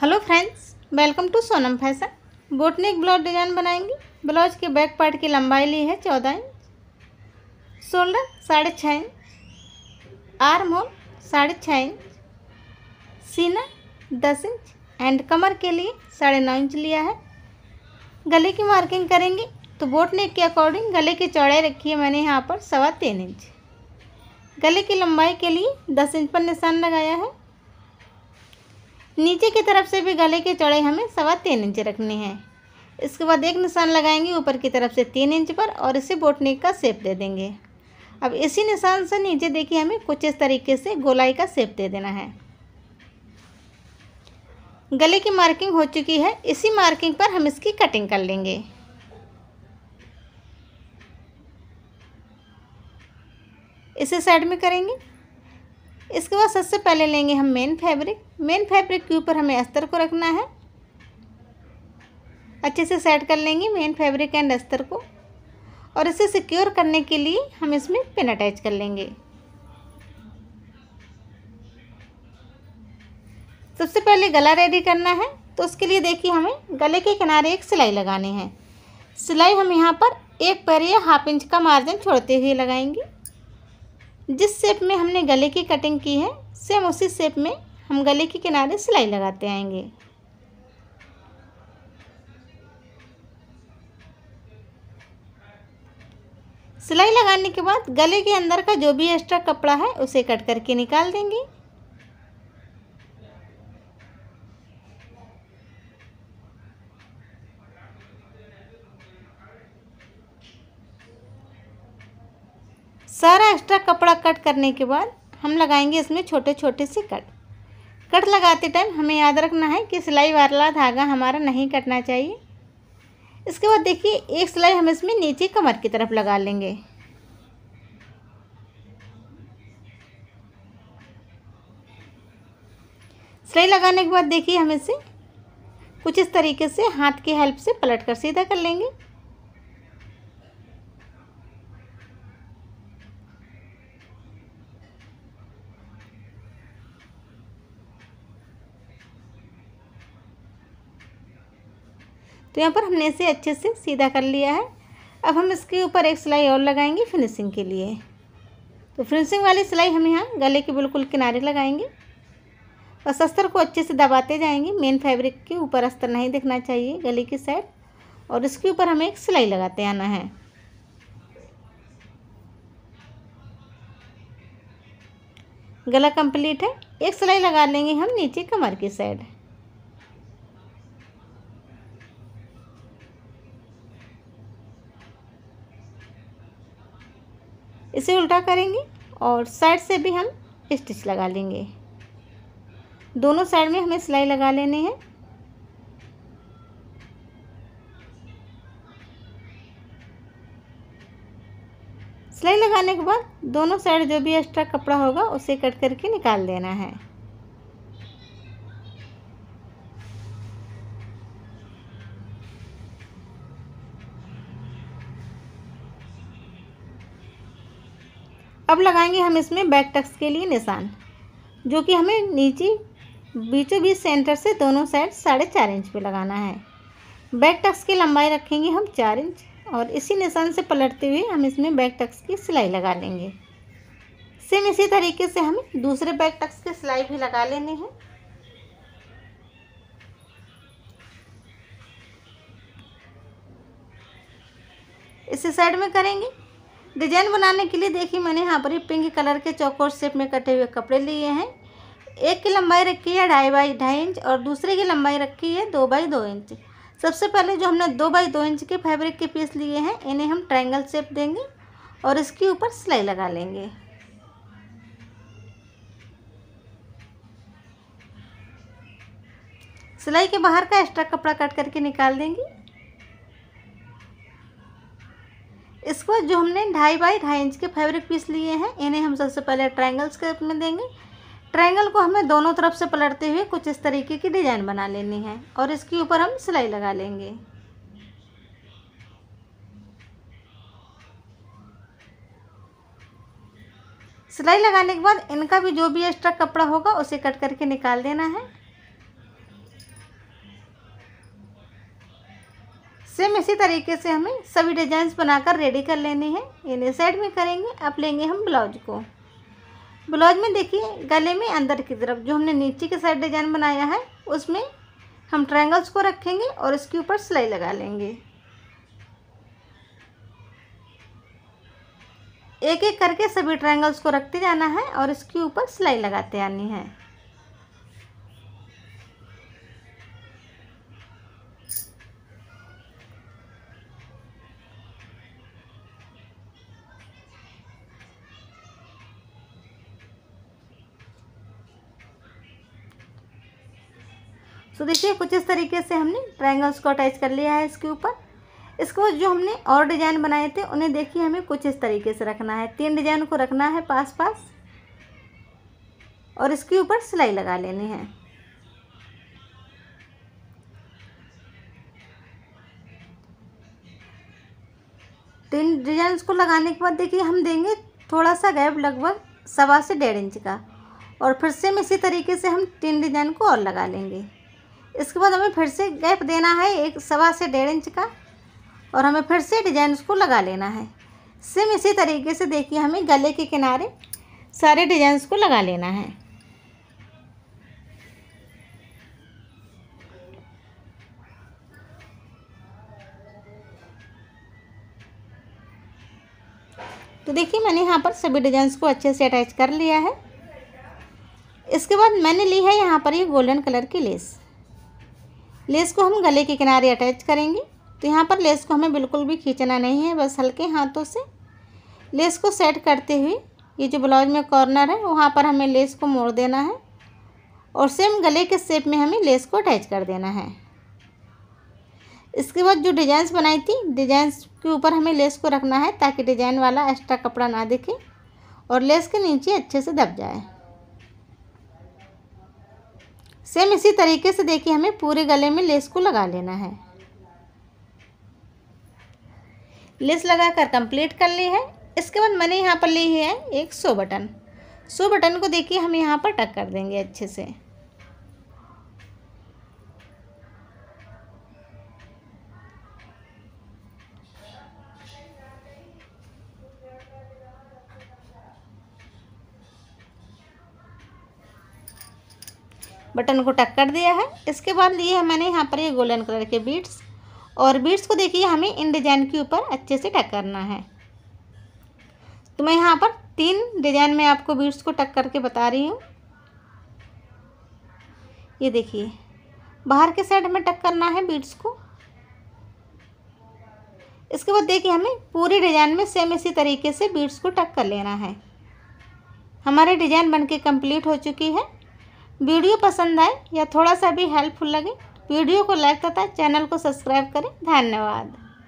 hello friends welcome to Sonam fashion boutique blouse design बनाएंगे blouse के back part की लंबाई ली है चौदह इंच शोल्डर साढ़े छः इंच आर्म होल साढ़े छः इंच सीना दस इंच एंड कमर के लिए साढ़े नौ इंच लिया है गले की मार्किंग करेंगे तो बोटनेक के अकॉर्डिंग गले की चौड़ाई रखी है मैंने यहाँ पर सवा तीन इंच गले की लंबाई के लिए दस इंच पर निशान लगाया है नीचे की तरफ से भी गले के चौड़े हमें सवा तीन इंच रखने हैं इसके बाद एक निशान लगाएंगे ऊपर की तरफ से तीन इंच पर और इसे बोटनेक का सेप दे देंगे अब इसी निशान से नीचे देखिए हमें कुछ इस तरीके से गोलाई का सेप दे देना है गले की मार्किंग हो चुकी है इसी मार्किंग पर हम इसकी कटिंग कर लेंगे इसे साइड में करेंगे इसके बाद सबसे पहले लेंगे हम मेन फैब्रिक मेन फैब्रिक के ऊपर हमें अस्तर को रखना है अच्छे से सेट कर लेंगे मेन फैब्रिक एंड अस्तर को और इसे सिक्योर करने के लिए हम इसमें पिन अटैच कर लेंगे सबसे पहले गला रेडी करना है तो उसके लिए देखिए हमें गले के किनारे एक सिलाई लगानी है सिलाई हम यहाँ पर एक पैर या हाफ इंच का मार्जिन छोड़ते हुए लगाएंगे जिस शेप में हमने गले की कटिंग की है सेम उसी शेप में हम गले के किनारे सिलाई लगाते आएंगे सिलाई लगाने के बाद गले के अंदर का जो भी एक्स्ट्रा कपड़ा है उसे कट करके निकाल देंगे सारा एक्स्ट्रा कपड़ा कट करने के बाद हम लगाएंगे इसमें छोटे छोटे से कट कट लगाते टाइम हमें याद रखना है कि सिलाई वाला धागा हमारा नहीं कटना चाहिए इसके बाद देखिए एक सिलाई हम इसमें नीचे कमर की तरफ लगा लेंगे सिलाई लगाने के बाद देखिए हम इसे कुछ इस तरीके से हाथ की हेल्प से पलट कर सीधा कर लेंगे तो यहाँ पर हमने इसे अच्छे से सीधा कर लिया है अब हम इसके ऊपर एक सिलाई और लगाएंगे फिनिशिंग के लिए तो फिनिशिंग वाली सिलाई हम यहाँ गले के बिल्कुल किनारे लगाएंगे बस अस्तर को अच्छे से दबाते जाएंगे मेन फैब्रिक के ऊपर अस्तर नहीं दिखना चाहिए गले की साइड और इसके ऊपर हमें एक सिलाई लगाते आना है गला कंप्लीट है एक सिलाई लगा लेंगे हम नीचे कमर की साइड इसे उल्टा करेंगे और साइड से भी हम स्टिच लगा लेंगे दोनों साइड में हमें सिलाई लगा लेनी है सिलाई लगाने के बाद दोनों साइड जो भी एक्स्ट्रा कपड़ा होगा उसे कट करके निकाल देना है अब लगाएंगे हम इसमें बैक टक्स के लिए निशान जो कि हमें नीचे बीचों बीच सेंटर से दोनों साइड साढ़े चार इंच पे लगाना है बैक टक्स की लंबाई रखेंगे हम चार इंच और इसी निशान से पलटते हुए हम इसमें बैक टक्स की सिलाई लगा लेंगे सेम इसी तरीके से हमें दूसरे बैक टक्स की सिलाई भी लगा लेने हैं इसी साइड में करेंगे डिजाइन बनाने के लिए देखिए मैंने यहाँ पर पिंक कलर के चौकोर शेप में कटे हुए कपड़े लिए हैं एक की लंबाई रखी है ढाई बाई ढाई इंच और दूसरे की लंबाई रखी है दो बाई दो इंच सबसे पहले जो हमने दो बाई दो इंच के फैब्रिक के पीस लिए हैं इन्हें हम ट्रायंगल शेप देंगे और इसके ऊपर सिलाई लगा लेंगे सिलाई के बाहर का एक्स्ट्रा कपड़ा कट करके निकाल देंगे इसको जो हमने ढाई बाई ढाई इंच के फैब्रिक पीस लिए हैं इन्हें हम सबसे पहले के रूप में देंगे ट्रायंगल को हमें दोनों तरफ से पलटते हुए कुछ इस तरीके की डिज़ाइन बना लेनी है और इसके ऊपर हम सिलाई लगा लेंगे सिलाई लगाने के बाद इनका भी जो भी एक्स्ट्रा कपड़ा होगा उसे कट करके निकाल देना है सेम इसी तरीके से हमें सभी डिजाइंस बनाकर रेडी कर लेने हैं इन्हें साइड में करेंगे अब लेंगे हम ब्लाउज को ब्लाउज में देखिए गले में अंदर की तरफ जो हमने नीचे के साइड डिजाइन बनाया है उसमें हम ट्रायंगल्स को रखेंगे और इसके ऊपर सिलाई लगा लेंगे एक एक करके सभी ट्रायंगल्स को रखते जाना है और इसके ऊपर सिलाई लगाते आनी है सो देखिए कुछ इस तरीके से हमने ट्राइंगल्स को अटैच कर लिया है इसके ऊपर इसको जो हमने और डिज़ाइन बनाए थे उन्हें देखिए हमें कुछ इस तरीके से रखना है तीन डिज़ाइन को रखना है पास पास और इसके ऊपर सिलाई लगा लेनी है तीन डिजाइन को लगाने के बाद देखिए हम देंगे थोड़ा सा गैप लगभग सवा से डेढ़ इंच का और फिर सेम इसी तरीके से हम तीन डिजाइन को और लगा लेंगे इसके बाद हमें फिर से गैप देना है एक सवा से डेढ़ इंच का और हमें फिर से डिजाइन उसको लगा लेना है सेम इसी तरीके से देखिए हमें गले के किनारे सारे डिजाइंस को लगा लेना है तो देखिए मैंने यहाँ पर सभी डिजाइंस को अच्छे से अटैच कर लिया है इसके बाद मैंने ली है यहाँ पर ये गोल्डन कलर की लेस लेस को हम गले के किनारे अटैच करेंगे तो यहाँ पर लेस को हमें बिल्कुल भी खींचना नहीं है बस हल्के हाथों से लेस को सेट करते हुए ये जो ब्लाउज में कॉर्नर है वहाँ पर हमें लेस को मोड़ देना है और सेम गले के शेप में हमें लेस को अटैच कर देना है इसके बाद जो डिजाइंस बनाई थी डिजाइंस के ऊपर हमें लेस को रखना है ताकि डिजाइन वाला एक्स्ट्रा कपड़ा ना दिखे और लेस के नीचे अच्छे से दब जाए सेम इसी तरीके से देखिए हमें पूरे गले में लेस को लगा लेना है लेस लगा कर कंप्लीट कर ली है इसके बाद मैंने यहाँ पर ली है एक सो बटन सो बटन को देखिए हम यहाँ पर टक कर देंगे अच्छे से बटन को टक कर दिया है इसके बाद लिए है मैंने यहाँ पर ये गोल्डन कलर के बीट्स और बीट्स को देखिए हमें इन डिजाइन के ऊपर अच्छे से टक करना है तो मैं यहाँ पर तीन डिजाइन में आपको बीट्स को टक करके बता रही हूँ ये देखिए बाहर के साइड में टक करना है बीट्स को इसके बाद देखिए हमें पूरी डिजाइन में सेम इसी तरीके से बीट्स को टक कर लेना है हमारे डिजाइन बनके कंप्लीट हो चुकी है वीडियो पसंद आए या थोड़ा सा भी हेल्पफुल लगे वीडियो को लाइक तथा चैनल को सब्सक्राइब करें धन्यवाद